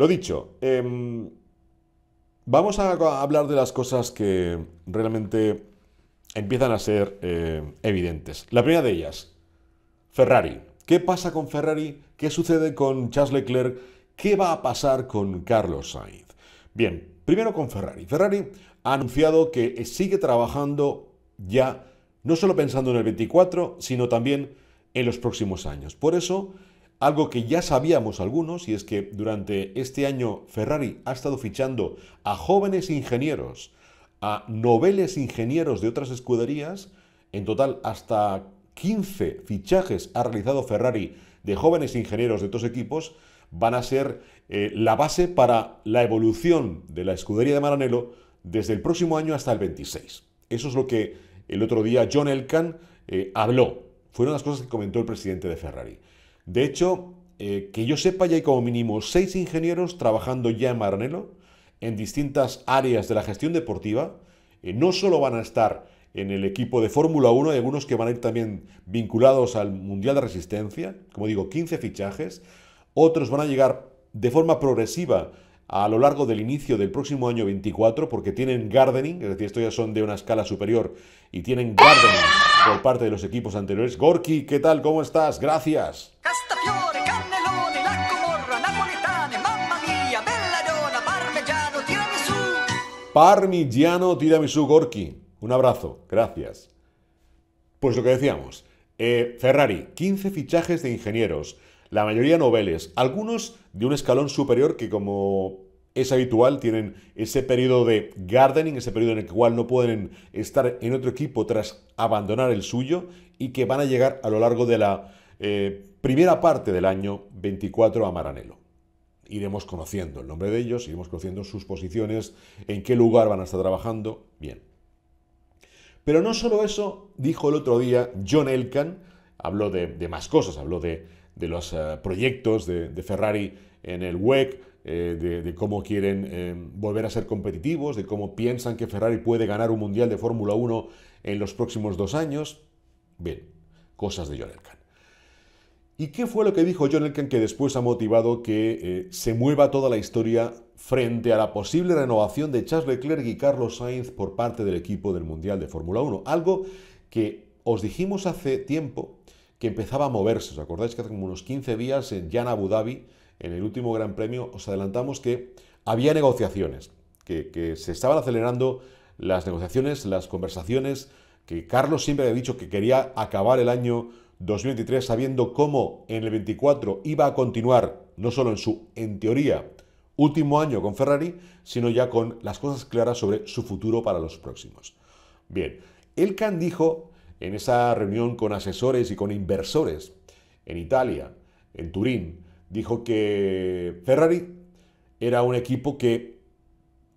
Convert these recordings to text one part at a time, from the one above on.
Lo dicho, em, vamos a hablar de las cosas que realmente empiezan a ser em, evidentes. La primera de ellas, Ferrari. ¿Qué pasa con Ferrari? ¿Qué sucede con Charles Leclerc? ¿Qué va a pasar con Carlos Sainz? Bien, primero con Ferrari. Ferrari ha anunciado que sigue trabajando ya, no solo pensando en el 24, sino también en los próximos años. Por eso algo que ya sabíamos algunos y es que durante este año Ferrari ha estado fichando a jóvenes ingenieros, a noveles ingenieros de otras escuderías, en total hasta 15 fichajes ha realizado Ferrari de jóvenes ingenieros de otros equipos, van a ser eh, la base para la evolución de la escudería de Maranello desde el próximo año hasta el 26. Eso es lo que el otro día John Elkan eh, habló. Fueron las cosas que comentó el presidente de Ferrari. De hecho, eh, que yo sepa, ya hay como mínimo seis ingenieros trabajando ya en Maranelo, en distintas áreas de la gestión deportiva. Eh, no solo van a estar en el equipo de Fórmula 1, hay algunos que van a ir también vinculados al Mundial de Resistencia, como digo, 15 fichajes. Otros van a llegar de forma progresiva a lo largo del inicio del próximo año 24, porque tienen gardening, es decir, estos ya son de una escala superior y tienen gardening por parte de los equipos anteriores. Gorky, ¿qué tal? ¿Cómo estás? Gracias. Parmigiano Tiramisu Gorky, Un abrazo, gracias. Pues lo que decíamos, eh, Ferrari, 15 fichajes de ingenieros, la mayoría noveles, algunos de un escalón superior que como es habitual, tienen ese periodo de gardening, ese periodo en el cual no pueden estar en otro equipo tras abandonar el suyo y que van a llegar a lo largo de la eh, primera parte del año 24 a Maranello iremos conociendo el nombre de ellos, iremos conociendo sus posiciones, en qué lugar van a estar trabajando. Bien. Pero no solo eso, dijo el otro día John Elkan, habló de, más cosas, habló de, los eh, proyectos de, Ferrari en el WEC, eh, de, cómo quieren eh, volver a ser competitivos, de cómo piensan que Ferrari puede ganar un Mundial de Fórmula 1 en los próximos dos años. Bien, cosas de John Elkan. ¿Y qué fue lo que dijo John Elkan que después ha motivado que eh, se mueva toda la historia frente a la posible renovación de Charles Leclerc y Carlos Sainz por parte del equipo del Mundial de Fórmula 1? Algo que os dijimos hace tiempo que empezaba a moverse. ¿Os acordáis que hace como unos 15 días en Yan Abu Dhabi, en el último Gran Premio, os adelantamos que había negociaciones, que, que se estaban acelerando las negociaciones, las conversaciones, que Carlos siempre había dicho que quería acabar el año 2023 sabiendo cómo en el 24 iba a continuar, no solo en su, en teoría, último año con Ferrari, sino ya con las cosas claras sobre su futuro para los próximos. Bien, can dijo en esa reunión con asesores y con inversores en Italia, en Turín, dijo que Ferrari era un equipo que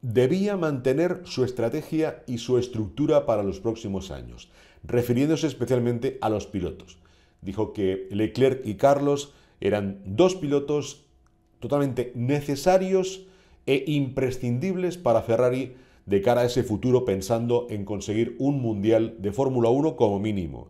debía mantener su estrategia y su estructura para los próximos años, refiriéndose especialmente a los pilotos dijo que Leclerc y Carlos eran dos pilotos totalmente necesarios e imprescindibles para Ferrari de cara a ese futuro pensando en conseguir un mundial de Fórmula 1 como mínimo.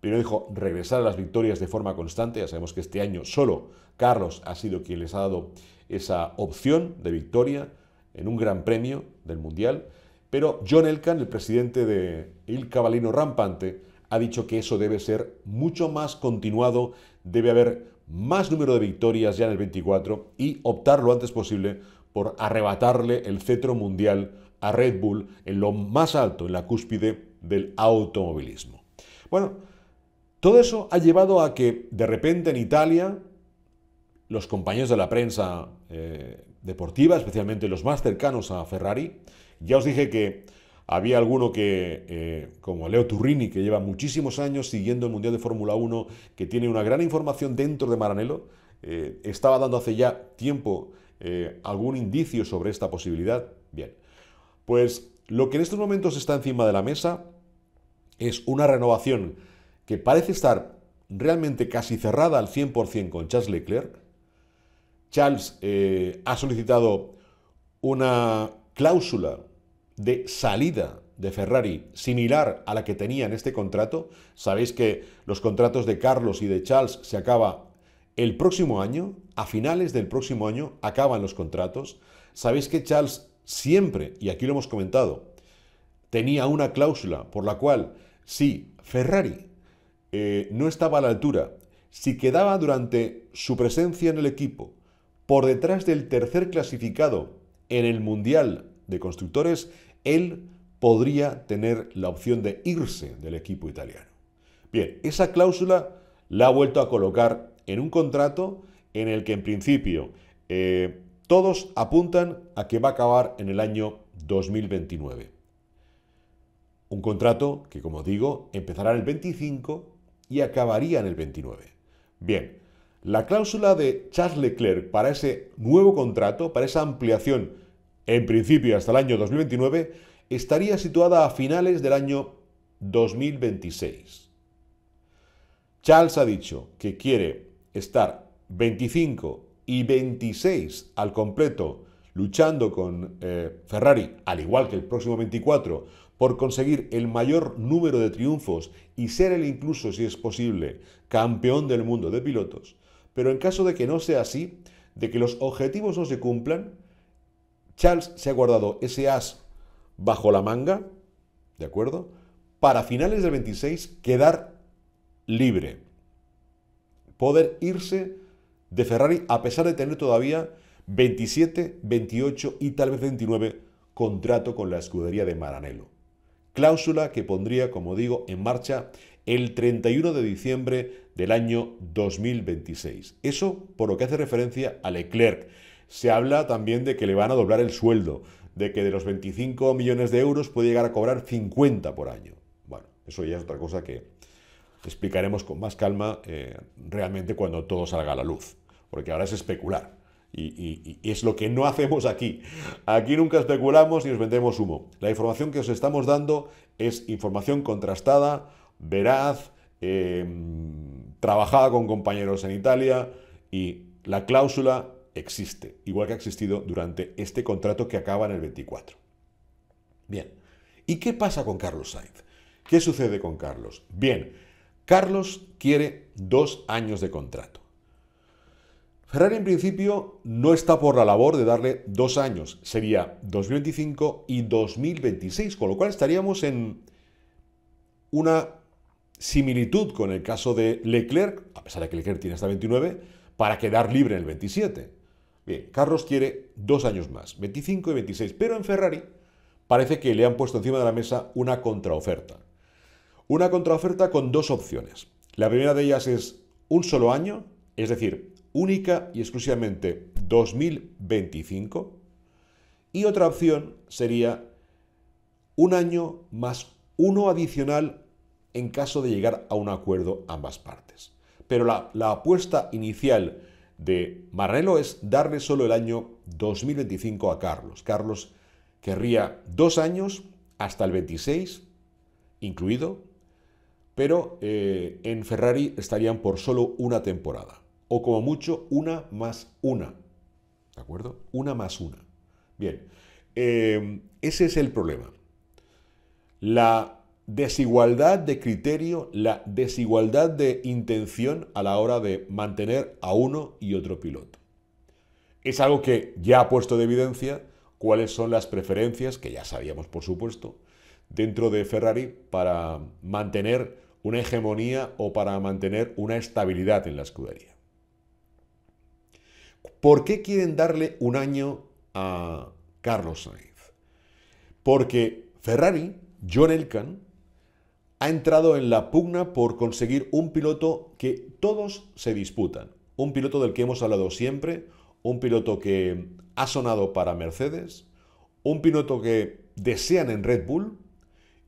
Primero dijo regresar a las victorias de forma constante, ya sabemos que este año solo Carlos ha sido quien les ha dado esa opción de victoria en un gran premio del mundial, pero John Elkan, el presidente de Il Cavalino Rampante, ha dicho que eso debe ser mucho más continuado, debe haber más número de victorias ya en el 24 y optar lo antes posible por arrebatarle el cetro mundial a Red Bull en lo más alto, en la cúspide del automovilismo. Bueno, todo eso ha llevado a que de repente en Italia los compañeros de la prensa eh, deportiva, especialmente los más cercanos a Ferrari, ya os dije que había alguno que, eh, como Leo Turrini, que lleva muchísimos años siguiendo el Mundial de Fórmula 1, que tiene una gran información dentro de Maranello, eh, estaba dando hace ya tiempo eh, algún indicio sobre esta posibilidad. Bien, pues lo que en estos momentos está encima de la mesa es una renovación que parece estar realmente casi cerrada al 100% con Charles Leclerc. Charles ha solicitado una cláusula de salida de Ferrari, similar a la que tenía en este contrato. Sabéis que los contratos de Carlos y de Charles se acaba el próximo año, a finales del próximo año, acaban los contratos. Sabéis que Charles siempre, y aquí lo hemos comentado, tenía una cláusula por la cual si Ferrari eh, no estaba a la altura, si quedaba durante su presencia en el equipo por detrás del tercer clasificado en el Mundial de Constructores, él podría tener la opción de irse del equipo italiano. Bien, esa cláusula la ha vuelto a colocar en un contrato en el que en principio eh, todos apuntan a que va a acabar en el año 2029. Un contrato que, como digo, empezará en el 25 y acabaría en el 29. Bien, la cláusula de Charles Leclerc para ese nuevo contrato, para esa ampliación en principio hasta el año 2029, estaría situada a finales del año 2026. Charles ha dicho que quiere estar 25 y 26 al completo luchando con eh, Ferrari, al igual que el próximo 24, por conseguir el mayor número de triunfos y ser el incluso, si es posible, campeón del mundo de pilotos. Pero en caso de que no sea así, de que los objetivos no se cumplan, Charles se ha guardado ese as bajo la manga, ¿de acuerdo? Para finales del 26 quedar libre. Poder irse de Ferrari a pesar de tener todavía 27, 28 y tal vez 29 contrato con la escudería de Maranello. Cláusula que pondría, como digo, en marcha el 31 de diciembre del año 2026. Eso por lo que hace referencia a Leclerc. Se habla también de que le van a doblar el sueldo, de que de los 25 millones de euros puede llegar a cobrar 50 por año. Bueno, eso ya es otra cosa que explicaremos con más calma eh, realmente cuando todo salga a la luz, porque ahora es especular. Y, es lo que no hacemos aquí. Aquí nunca especulamos y os vendemos humo. La información que os estamos dando es información contrastada, veraz, eh, trabajada con compañeros en Italia y la cláusula existe, igual que ha existido durante este contrato que acaba en el 24. Bien, ¿y qué pasa con Carlos Sainz? ¿Qué sucede con Carlos? Bien, Carlos quiere dos años de contrato. Ferrari en principio no está por la labor de darle dos años, sería 2025 y 2026, con lo cual estaríamos en una similitud con el caso de Leclerc, a pesar de que Leclerc tiene hasta 29, para quedar libre en el 27. Bien, Carlos quiere dos años más, 25 y 26, pero en Ferrari parece que le han puesto encima de la mesa una contraoferta. Una contraoferta con dos opciones. La primera de ellas es un solo año, es decir, única y exclusivamente 2025. Y otra opción sería un año más uno adicional en caso de llegar a un acuerdo ambas partes. Pero la, la apuesta inicial de Maranello es darle solo el año 2025 a Carlos. Carlos querría dos años hasta el 26, incluido, pero eh, en Ferrari estarían por solo una temporada, o como mucho una más una. ¿De acuerdo? Una más una. Bien, eh, ese es el problema. La desigualdad de criterio, la desigualdad de intención a la hora de mantener a uno y otro piloto. Es algo que ya ha puesto de evidencia cuáles son las preferencias, que ya sabíamos por supuesto, dentro de Ferrari para mantener una hegemonía o para mantener una estabilidad en la escudería. ¿Por qué quieren darle un año a Carlos Sainz? Porque Ferrari, John Elkan, ha entrado en la pugna por conseguir un piloto que todos se disputan. Un piloto del que hemos hablado siempre, un piloto que ha sonado para Mercedes, un piloto que desean en Red Bull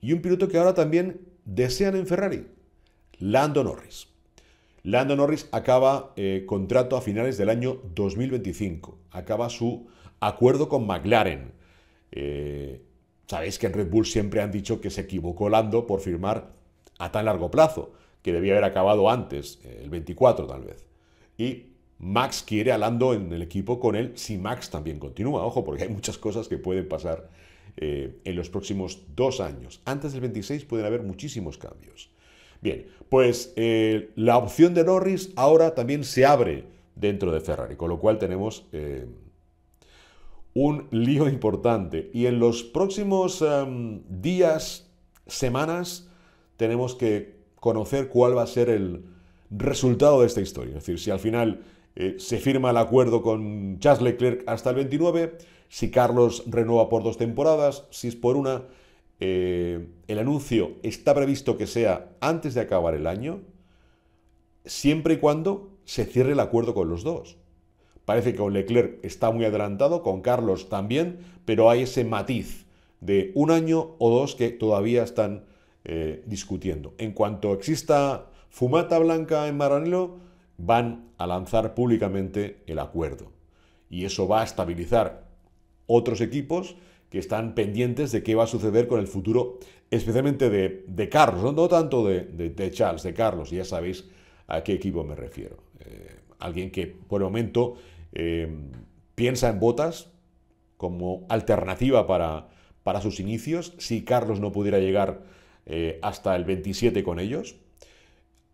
y un piloto que ahora también desean en Ferrari, Lando Norris. Lando Norris acaba eh, contrato a finales del año 2025, acaba su acuerdo con McLaren. Eh, Sabéis que en Red Bull siempre han dicho que se equivocó Lando por firmar a tan largo plazo, que debía haber acabado antes, eh, el 24 tal vez. Y Max quiere a Lando en el equipo con él si Max también continúa. Ojo, porque hay muchas cosas que pueden pasar eh, en los próximos dos años. Antes del 26 pueden haber muchísimos cambios. Bien, pues eh, la opción de Norris ahora también se abre dentro de Ferrari, con lo cual tenemos un lío importante. Y en los próximos em, días, semanas, tenemos que conocer cuál va a ser el resultado de esta historia. Es decir, si al final eh, se firma el acuerdo con Charles Leclerc hasta el 29, si Carlos renueva por dos temporadas, si es por una. Eh, el anuncio está previsto que sea antes de acabar el año, siempre y cuando se cierre el acuerdo con los dos. Parece que con Leclerc está muy adelantado, con Carlos también, pero hay ese matiz de un año o dos que todavía están eh, discutiendo. En cuanto exista fumata blanca en Maranello, van a lanzar públicamente el acuerdo. Y eso va a estabilizar otros equipos que están pendientes de qué va a suceder con el futuro, especialmente de, Carlos, no, tanto de, Charles, de Carlos, ya sabéis a qué equipo me refiero. Eh, alguien que por el momento eh, piensa en botas como alternativa para, para sus inicios, si Carlos no pudiera llegar eh, hasta el 27 con ellos.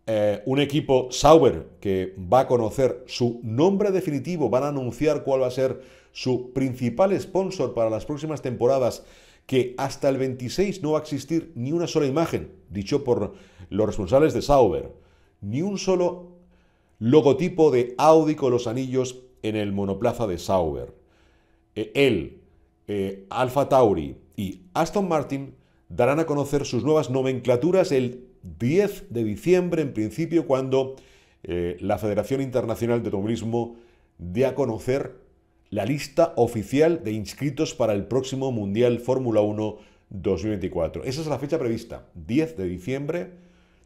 Eh, un equipo Sauber que va a conocer su nombre definitivo, van a anunciar cuál va a ser su principal sponsor para las próximas temporadas, que hasta el 26 no va a existir ni una sola imagen, dicho por los responsables de Sauber, ni un solo logotipo de Audi con los anillos en el monoplaza de Sauber. Eh, él, eh, Alfa Tauri y Aston Martin darán a conocer sus nuevas nomenclaturas el 10 de diciembre, en principio, cuando eh, la Federación Internacional de Automovilismo dé a conocer la lista oficial de inscritos para el próximo Mundial Fórmula 1 2024. Esa es la fecha prevista, 10 de diciembre,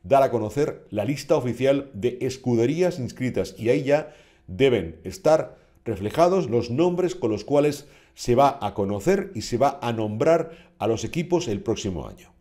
dar a conocer la lista oficial de escuderías inscritas y ahí ya deben estar reflejados los nombres con los cuales se va a conocer y se va a nombrar a los equipos el próximo año.